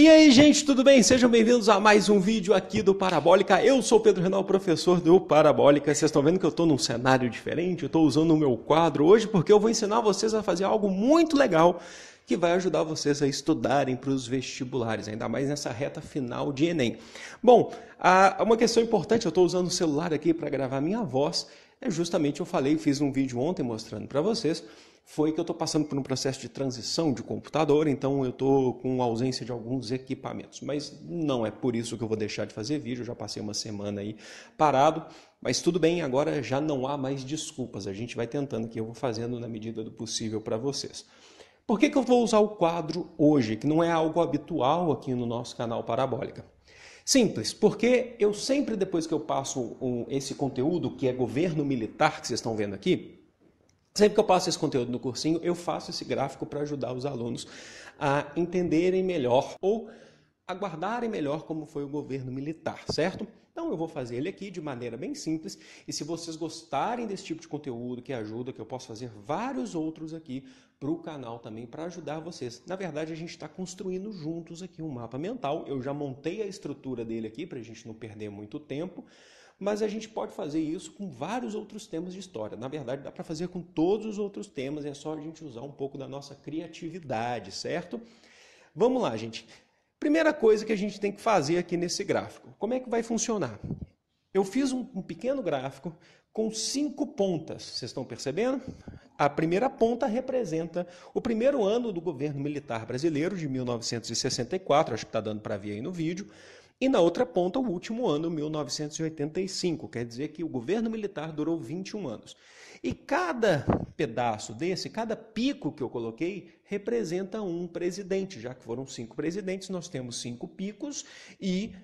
E aí, gente, tudo bem? Sejam bem-vindos a mais um vídeo aqui do Parabólica. Eu sou Pedro Renal, professor do Parabólica. Vocês estão vendo que eu estou num cenário diferente, eu estou usando o meu quadro hoje porque eu vou ensinar vocês a fazer algo muito legal que vai ajudar vocês a estudarem para os vestibulares, ainda mais nessa reta final de Enem. Bom, uma questão importante, eu estou usando o celular aqui para gravar minha voz, é justamente eu falei, fiz um vídeo ontem mostrando para vocês foi que eu estou passando por um processo de transição de computador, então eu estou com ausência de alguns equipamentos. Mas não é por isso que eu vou deixar de fazer vídeo, eu já passei uma semana aí parado, mas tudo bem, agora já não há mais desculpas, a gente vai tentando que eu vou fazendo na medida do possível para vocês. Por que, que eu vou usar o quadro hoje, que não é algo habitual aqui no nosso canal Parabólica? Simples, porque eu sempre, depois que eu passo um, esse conteúdo que é governo militar que vocês estão vendo aqui, Sempre que eu passo esse conteúdo no cursinho, eu faço esse gráfico para ajudar os alunos a entenderem melhor ou aguardarem melhor como foi o governo militar, certo? Então eu vou fazer ele aqui de maneira bem simples e se vocês gostarem desse tipo de conteúdo que ajuda, que eu posso fazer vários outros aqui para o canal também para ajudar vocês. Na verdade a gente está construindo juntos aqui um mapa mental, eu já montei a estrutura dele aqui para a gente não perder muito tempo. Mas a gente pode fazer isso com vários outros temas de história. Na verdade, dá para fazer com todos os outros temas, é só a gente usar um pouco da nossa criatividade, certo? Vamos lá, gente. Primeira coisa que a gente tem que fazer aqui nesse gráfico. Como é que vai funcionar? Eu fiz um, um, pequeno gráfico com cinco pontas, vocês estão percebendo? A primeira ponta representa o primeiro ano do governo militar brasileiro, de 1964, acho que está dando para ver aí no vídeo. E na outra ponta, o último ano, 1985, quer dizer que o governo militar durou 21 anos. E cada pedaço desse, cada pico que eu coloquei, representa um presidente. Já que foram cinco presidentes, nós temos cinco picos e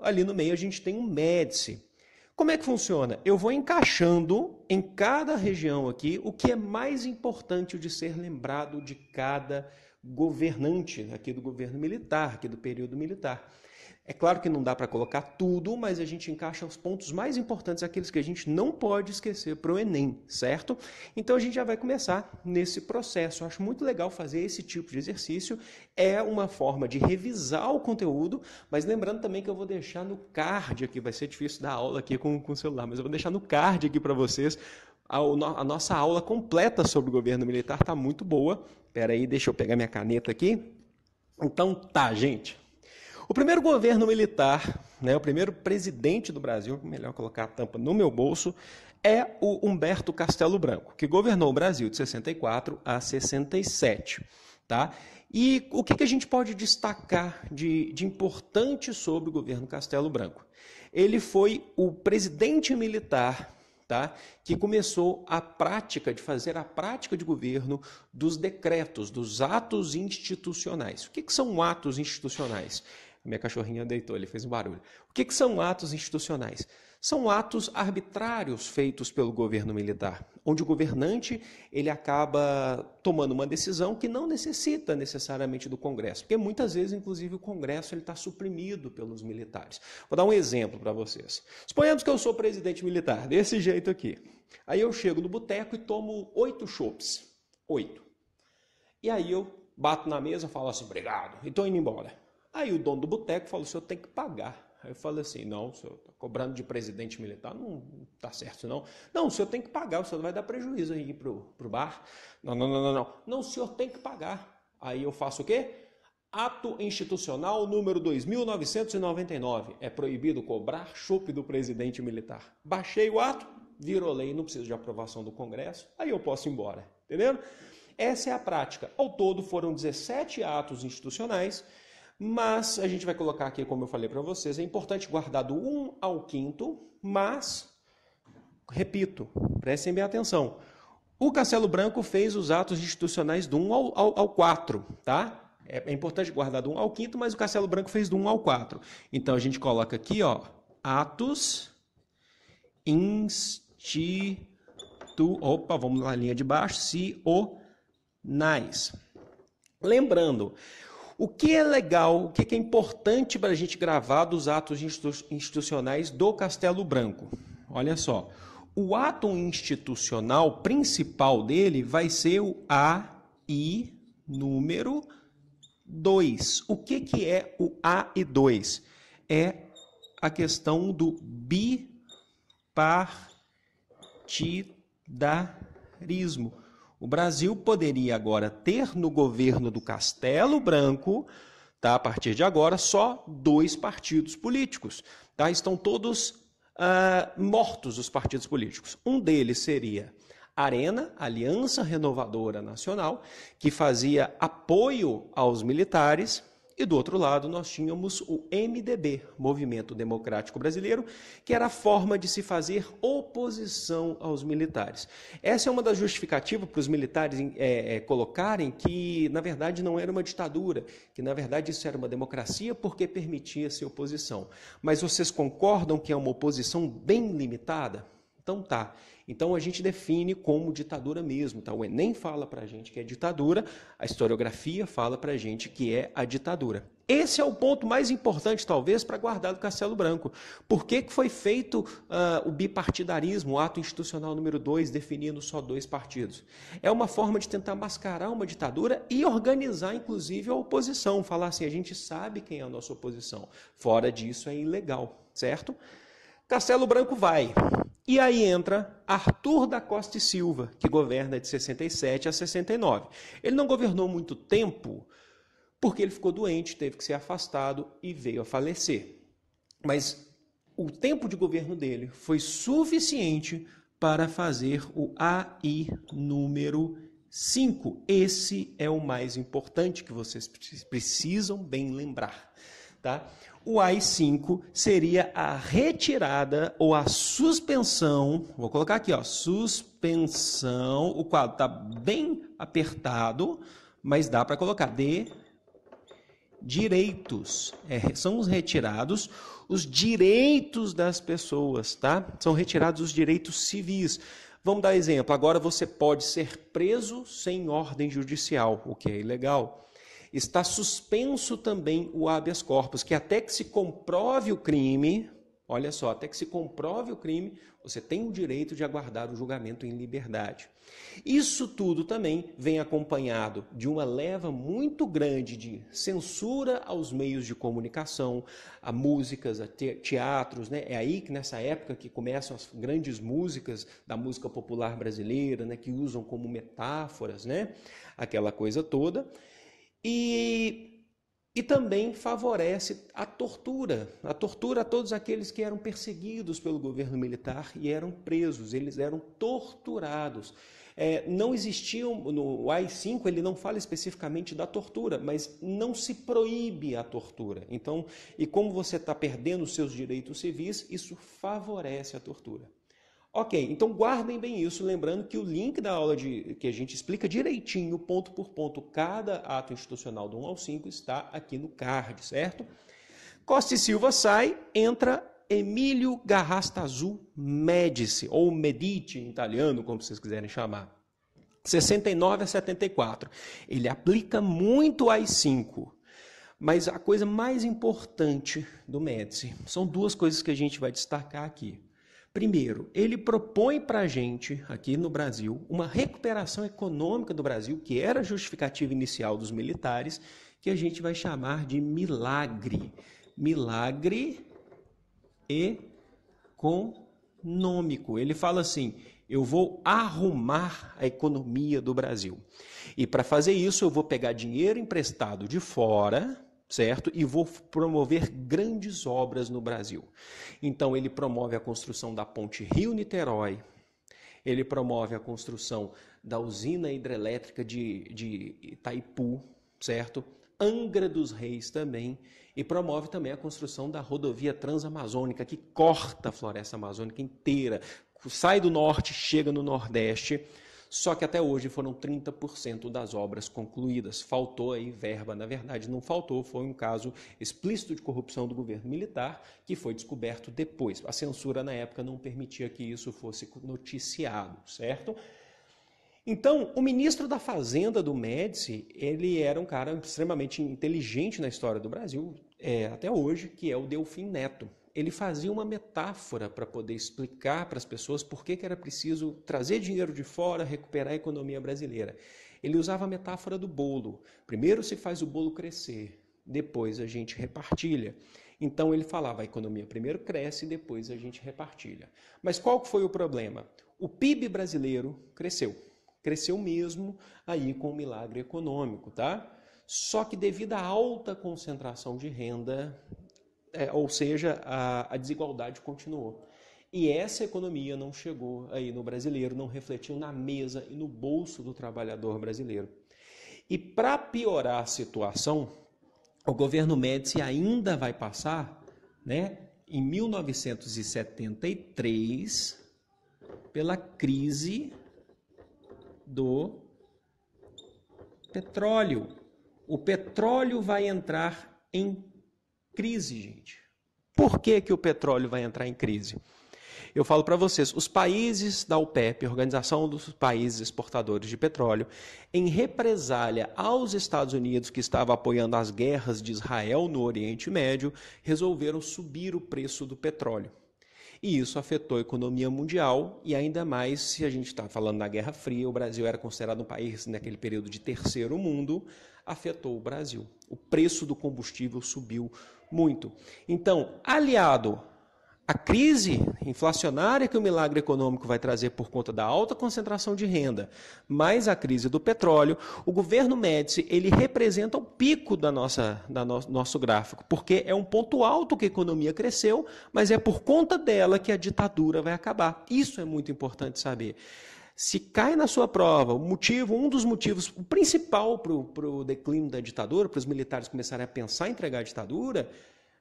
ali no meio a gente tem um Médici. Como é que funciona? Eu vou encaixando em cada região aqui o que é mais importante de ser lembrado de cada governante aqui do governo militar, aqui do período militar. É claro que não dá para colocar tudo, mas a gente encaixa os pontos mais importantes, aqueles que a gente não pode esquecer para o Enem, certo? Então a gente já vai começar nesse processo. Eu acho muito legal fazer esse tipo de exercício. É uma forma de revisar o conteúdo, mas lembrando também que eu vou deixar no card aqui, vai ser difícil dar aula aqui com, com o celular, mas eu vou deixar no card aqui para vocês. A, a nossa aula completa sobre o governo militar está muito boa. Pera aí, deixa eu pegar minha caneta aqui. Então tá, gente. O primeiro governo militar, né, o primeiro presidente do Brasil, melhor colocar a tampa no meu bolso, é o Humberto Castelo Branco, que governou o Brasil de 64 a 67. Tá? E o que, que a gente pode destacar de, de importante sobre o governo Castelo Branco? Ele foi o presidente militar Tá? que começou a prática de fazer a prática de governo dos decretos, dos atos institucionais. O que, que são atos institucionais? Minha cachorrinha deitou, ele fez um barulho. O que, que são atos institucionais? São atos arbitrários feitos pelo governo militar, onde o governante ele acaba tomando uma decisão que não necessita necessariamente do Congresso, porque muitas vezes, inclusive, o Congresso está suprimido pelos militares. Vou dar um exemplo para vocês. Suponhamos que eu sou presidente militar, desse jeito aqui. Aí eu chego no boteco e tomo oito chopes. Oito. E aí eu bato na mesa, falo assim, obrigado, e estou indo embora. Aí o dono do boteco falou: o senhor tem que pagar. Aí eu falei assim: não, o senhor está cobrando de presidente militar, não está certo não. Não, o senhor tem que pagar, o senhor vai dar prejuízo aí para o bar. Não, não, não, não, não. Não, o senhor tem que pagar. Aí eu faço o quê? Ato institucional número 2999. É proibido cobrar chope do presidente militar. Baixei o ato, virou lei, não preciso de aprovação do Congresso, aí eu posso ir embora. entendeu? Essa é a prática. Ao todo foram 17 atos institucionais mas a gente vai colocar aqui, como eu falei para vocês, é importante guardar do 1 ao 5, mas, repito, prestem bem atenção. O Castelo Branco fez os atos institucionais do 1 ao, ao, ao 4, tá? É, é, importante guardar do 1 ao 5, mas o Castelo Branco fez do 1 ao 4. Então a gente coloca aqui, ó, atos institu... Opa, vamos na linha de baixo, sionais. Lembrando, o que é legal, o que é importante para a gente gravar dos atos institucionais do Castelo Branco? Olha só. O ato institucional principal dele vai ser o AI número 2. O que, que é o AI2? É a questão do bipartidarismo o Brasil poderia agora ter no governo do Castelo Branco, tá, a partir de agora, só dois partidos políticos. Tá? Estão todos uh, mortos os partidos políticos. Um deles seria Arena, Aliança Renovadora Nacional, que fazia apoio aos militares e do outro lado, nós tínhamos o MDB, Movimento Democrático Brasileiro, que era a forma de se fazer oposição aos militares. Essa é uma das justificativas para os militares é, é, colocarem que, na verdade, não era uma ditadura, que, na verdade, isso era uma democracia porque permitia-se oposição. Mas vocês concordam que é uma oposição bem limitada? Então tá. Então a gente define como ditadura mesmo, tá? O Enem fala pra gente que é ditadura, a historiografia fala pra gente que é a ditadura. Esse é o ponto mais importante, talvez, para guardar do Castelo Branco. Por que, que foi feito uh, o bipartidarismo, o ato institucional número 2, definindo só dois partidos? É uma forma de tentar mascarar uma ditadura e organizar, inclusive, a oposição. Falar assim, a gente sabe quem é a nossa oposição. Fora disso, é ilegal, certo? Castelo Branco vai. E aí entra Arthur da Costa e Silva, que governa de 67 a 69. Ele não governou muito tempo, porque ele ficou doente, teve que ser afastado e veio a falecer. Mas o tempo de governo dele foi suficiente para fazer o AI número 5. Esse é o mais importante que vocês precisam bem lembrar, tá? o AI-5 seria a retirada ou a suspensão, vou colocar aqui, ó, suspensão, o quadro está bem apertado, mas dá para colocar, de direitos, é, são os retirados os direitos das pessoas, tá? São retirados os direitos civis. Vamos dar exemplo, agora você pode ser preso sem ordem judicial, o que é ilegal está suspenso também o habeas corpus, que até que se comprove o crime, olha só, até que se comprove o crime, você tem o direito de aguardar o julgamento em liberdade. Isso tudo também vem acompanhado de uma leva muito grande de censura aos meios de comunicação, a músicas, a teatros, né? É aí que nessa época que começam as grandes músicas da música popular brasileira, né, que usam como metáforas, né? Aquela coisa toda. E, e também favorece a tortura, a tortura a todos aqueles que eram perseguidos pelo governo militar e eram presos, eles eram torturados. É, não existiam, no AI-5 ele não fala especificamente da tortura, mas não se proíbe a tortura. Então, e como você está perdendo os seus direitos civis, isso favorece a tortura. Ok, então guardem bem isso, lembrando que o link da aula de que a gente explica direitinho, ponto por ponto, cada ato institucional do 1 ao 5 está aqui no card, certo? Costa e Silva sai, entra Emílio Garrastazu Medici, ou Medici em italiano, como vocês quiserem chamar. 69 a 74. Ele aplica muito as 5. Mas a coisa mais importante do Medici são duas coisas que a gente vai destacar aqui. Primeiro, ele propõe para a gente, aqui no Brasil, uma recuperação econômica do Brasil, que era a justificativa inicial dos militares, que a gente vai chamar de milagre. Milagre econômico. Ele fala assim: eu vou arrumar a economia do Brasil. E para fazer isso, eu vou pegar dinheiro emprestado de fora certo? E vou promover grandes obras no Brasil. Então, ele promove a construção da ponte Rio-Niterói, ele promove a construção da usina hidrelétrica de, de Itaipu, certo? Angra dos Reis também, e promove também a construção da rodovia transamazônica, que corta a floresta amazônica inteira, sai do norte, chega no nordeste só que até hoje foram 30% das obras concluídas. Faltou aí verba, na verdade não faltou, foi um caso explícito de corrupção do governo militar que foi descoberto depois. A censura na época não permitia que isso fosse noticiado, certo? Então, o ministro da Fazenda do Médici, ele era um cara extremamente inteligente na história do Brasil, é, até hoje, que é o Delfim Neto ele fazia uma metáfora para poder explicar para as pessoas por que, que era preciso trazer dinheiro de fora, recuperar a economia brasileira. Ele usava a metáfora do bolo. Primeiro se faz o bolo crescer, depois a gente repartilha. Então ele falava, a economia primeiro cresce, depois a gente repartilha. Mas qual foi o problema? O PIB brasileiro cresceu. Cresceu mesmo aí com o milagre econômico, tá? Só que devido à alta concentração de renda é, ou seja, a, a desigualdade continuou. E essa economia não chegou aí no brasileiro, não refletiu na mesa e no bolso do trabalhador brasileiro. E para piorar a situação, o governo Médici ainda vai passar, né, em 1973, pela crise do petróleo. O petróleo vai entrar em crise, gente. Por que, que o petróleo vai entrar em crise? Eu falo para vocês, os países da OPEP, Organização dos Países Exportadores de Petróleo, em represália aos Estados Unidos, que estava apoiando as guerras de Israel no Oriente Médio, resolveram subir o preço do petróleo. E isso afetou a economia mundial e ainda mais se a gente está falando da Guerra Fria, o Brasil era considerado um país naquele período de terceiro mundo, afetou o Brasil. O preço do combustível subiu muito. Então, aliado à crise inflacionária que o milagre econômico vai trazer por conta da alta concentração de renda, mais a crise do petróleo, o governo Médici, ele representa o pico da nossa da no, nosso gráfico, porque é um ponto alto que a economia cresceu, mas é por conta dela que a ditadura vai acabar. Isso é muito importante saber. Se cai na sua prova o motivo, um dos motivos, o principal para o declínio da ditadura, para os militares começarem a pensar em entregar a ditadura,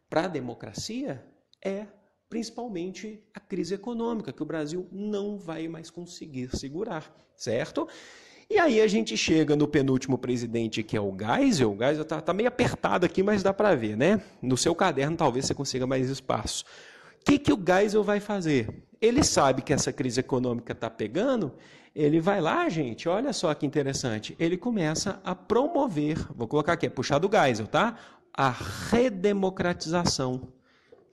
para a democracia, é principalmente a crise econômica, que o Brasil não vai mais conseguir segurar, certo? E aí a gente chega no penúltimo presidente, que é o Geisel. O Geisel está tá meio apertado aqui, mas dá para ver, né? No seu caderno talvez você consiga mais espaço. O que, que o Geisel vai fazer? Ele sabe que essa crise econômica está pegando, ele vai lá, gente, olha só que interessante. Ele começa a promover, vou colocar aqui, é puxar do Geisel, tá? A redemocratização.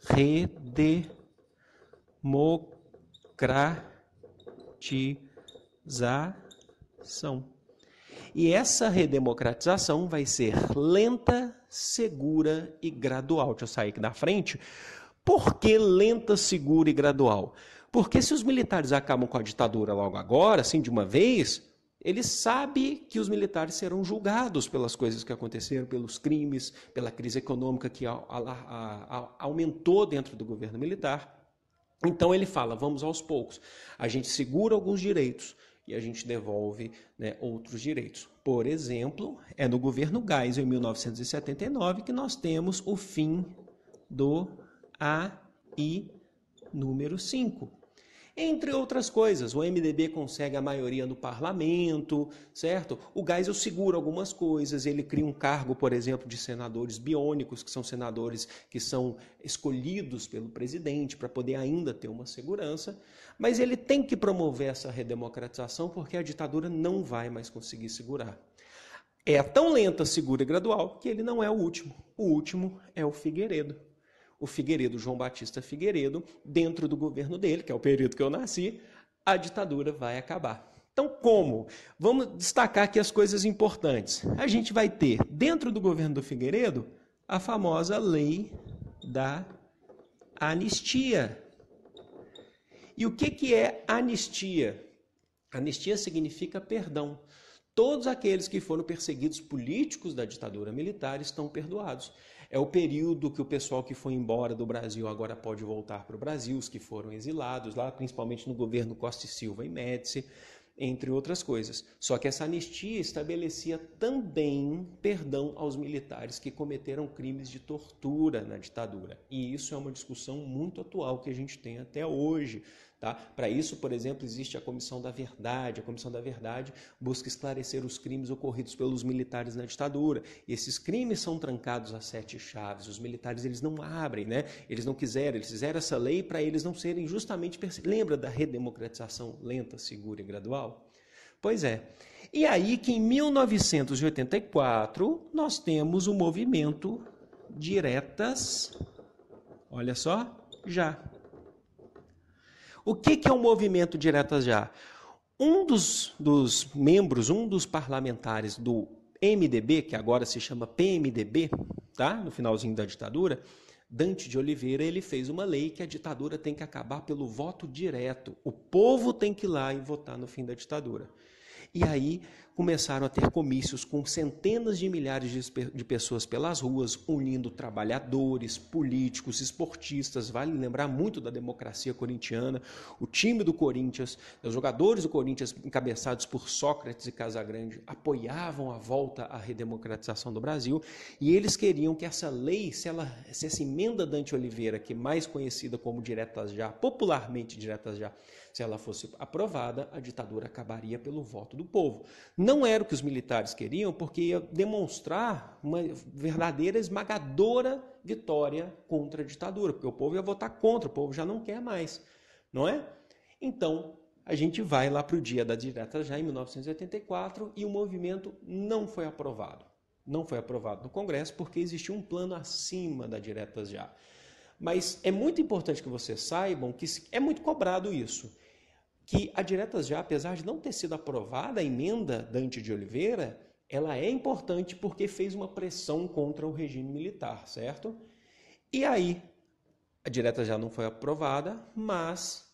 Redemocratização. E essa redemocratização vai ser lenta, segura e gradual. Deixa eu sair aqui da frente. Por que lenta, segura e gradual? Porque se os militares acabam com a ditadura logo agora, assim, de uma vez, ele sabe que os militares serão julgados pelas coisas que aconteceram, pelos crimes, pela crise econômica que aumentou dentro do governo militar. Então ele fala: vamos aos poucos. A gente segura alguns direitos e a gente devolve né, outros direitos. Por exemplo, é no governo Geisel, em 1979, que nós temos o fim do AI número 5 entre outras coisas, o MDB consegue a maioria no parlamento, certo? O Geisel segura algumas coisas, ele cria um cargo, por exemplo, de senadores biônicos, que são senadores que são escolhidos pelo presidente para poder ainda ter uma segurança, mas ele tem que promover essa redemocratização porque a ditadura não vai mais conseguir segurar. É tão lenta, segura e gradual que ele não é o último. O último é o Figueiredo o Figueiredo, João Batista Figueiredo, dentro do governo dele, que é o período que eu nasci, a ditadura vai acabar. Então, como? Vamos destacar aqui as coisas importantes. A gente vai ter, dentro do governo do Figueiredo, a famosa lei da anistia. E o que, que é anistia? Anistia significa perdão. Todos aqueles que foram perseguidos políticos da ditadura militar estão perdoados. É o período que o pessoal que foi embora do Brasil agora pode voltar para o Brasil, os que foram exilados lá, principalmente no governo Costa e Silva e Médici, entre outras coisas. Só que essa anistia estabelecia também perdão aos militares que cometeram crimes de tortura na ditadura. E isso é uma discussão muito atual que a gente tem até hoje Tá? Para isso, por exemplo, existe a Comissão da Verdade. A Comissão da Verdade busca esclarecer os crimes ocorridos pelos militares na ditadura. E esses crimes são trancados a sete chaves. Os militares eles não abrem, né? Eles não quiseram, eles fizeram essa lei para eles não serem justamente perseguidos. Lembra da redemocratização lenta, segura e gradual? Pois é. E aí que em 1984 nós temos o um movimento diretas, olha só, já. O que, que é um movimento direta já? Um dos, dos membros, um dos parlamentares do MDB, que agora se chama PMDB, tá? no finalzinho da ditadura, Dante de Oliveira, ele fez uma lei que a ditadura tem que acabar pelo voto direto. O povo tem que ir lá e votar no fim da ditadura. E aí começaram a ter comícios com centenas de milhares de pessoas pelas ruas, unindo trabalhadores, políticos, esportistas. Vale lembrar muito da democracia corintiana, o time do Corinthians, os jogadores do Corinthians, encabeçados por Sócrates e Casagrande, apoiavam a volta à redemocratização do Brasil e eles queriam que essa lei, se, ela, se essa emenda Dante Oliveira, que é mais conhecida como diretas já, popularmente diretas já, se ela fosse aprovada, a ditadura acabaria pelo voto do povo. Não era o que os militares queriam, porque ia demonstrar uma verdadeira esmagadora vitória contra a ditadura, porque o povo ia votar contra, o povo já não quer mais, não é? Então, a gente vai lá para o dia da direta já em 1984 e o movimento não foi aprovado. Não foi aprovado no Congresso porque existia um plano acima da direta já. Mas é muito importante que vocês saibam que é muito cobrado isso que a Diretas Já, apesar de não ter sido aprovada a emenda Dante de Oliveira, ela é importante porque fez uma pressão contra o regime militar, certo? E aí, a direta já não foi aprovada, mas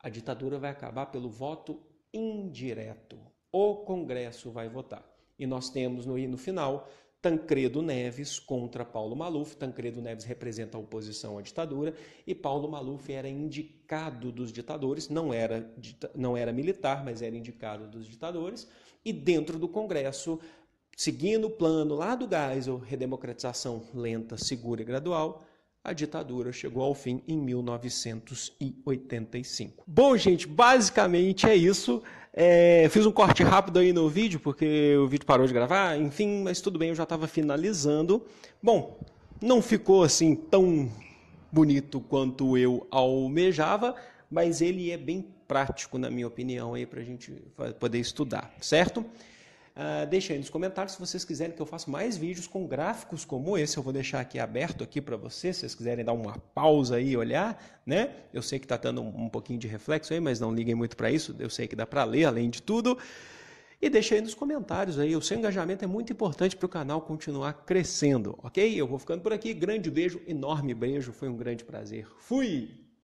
a ditadura vai acabar pelo voto indireto. O Congresso vai votar. E nós temos no, no final Tancredo Neves contra Paulo Maluf. Tancredo Neves representa a oposição à ditadura e Paulo Maluf era indicado dos ditadores, não era, não era militar, mas era indicado dos ditadores. E dentro do Congresso, seguindo o plano lá do Geisel, redemocratização lenta, segura e gradual, a ditadura chegou ao fim em 1985. Bom, gente, basicamente é isso. É, fiz um corte rápido aí no vídeo, porque o vídeo parou de gravar, enfim, mas tudo bem, eu já estava finalizando. Bom, não ficou assim tão bonito quanto eu almejava, mas ele é bem prático, na minha opinião, aí para a gente poder estudar, certo? Uh, ah, deixe aí nos comentários se vocês quiserem que eu faça mais vídeos com gráficos como esse. Eu vou deixar aqui aberto aqui para vocês, se vocês quiserem dar uma pausa aí e olhar, né? Eu sei que está dando um, um pouquinho de reflexo aí, mas não liguem muito para isso. Eu sei que dá para ler, além de tudo. E deixa aí nos comentários aí, o seu engajamento é muito importante para o canal continuar crescendo, ok? Eu vou ficando por aqui, grande beijo, enorme beijo, foi um grande prazer. Fui!